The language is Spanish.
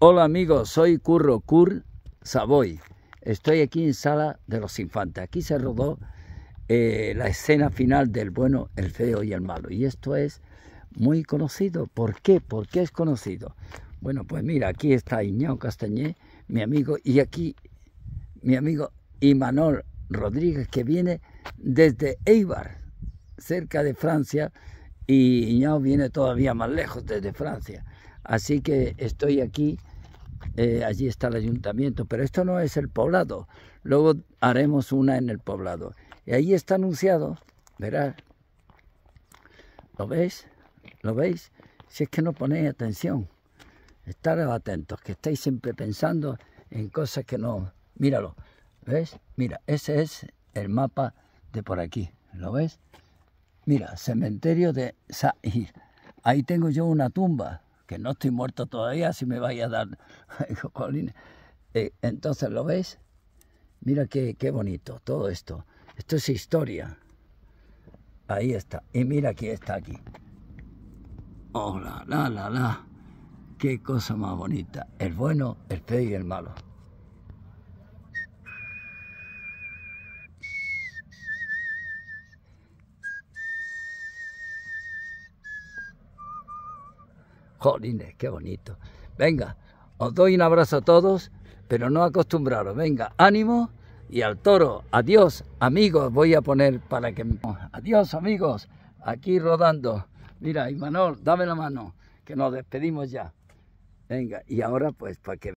Hola amigos, soy Curro Cur Savoy. Estoy aquí en Sala de los Infantes. Aquí se rodó eh, la escena final del bueno, el feo y el malo. Y esto es muy conocido. ¿Por qué? ¿Por qué es conocido? Bueno, pues mira, aquí está Iñao Castañé, mi amigo, y aquí mi amigo Imanol Rodríguez, que viene desde Eibar, cerca de Francia, y Iñao viene todavía más lejos desde Francia. Así que estoy aquí, eh, allí está el ayuntamiento, pero esto no es el poblado. Luego haremos una en el poblado. Y ahí está anunciado, verás. ¿Lo veis? ¿Lo veis? Si es que no ponéis atención. Estar atentos, que estáis siempre pensando en cosas que no... Míralo, ¿ves? Mira, ese es el mapa de por aquí, ¿lo ves? Mira, cementerio de Sahir. Ahí tengo yo una tumba, que no estoy muerto todavía, si me vaya a dar. Eh, entonces, ¿lo veis Mira qué, qué bonito todo esto. Esto es historia. Ahí está. Y mira que está aquí. Hola, oh, la, la, la, la. Qué cosa más bonita. El bueno, el feo y el malo. Jolines, qué bonito. Venga, os doy un abrazo a todos, pero no acostumbraros. Venga, ánimo y al toro. Adiós, amigos. Voy a poner para que... Adiós, amigos. Aquí rodando. Mira, Imanol, dame la mano, que nos despedimos ya. Venga, y ahora pues para que...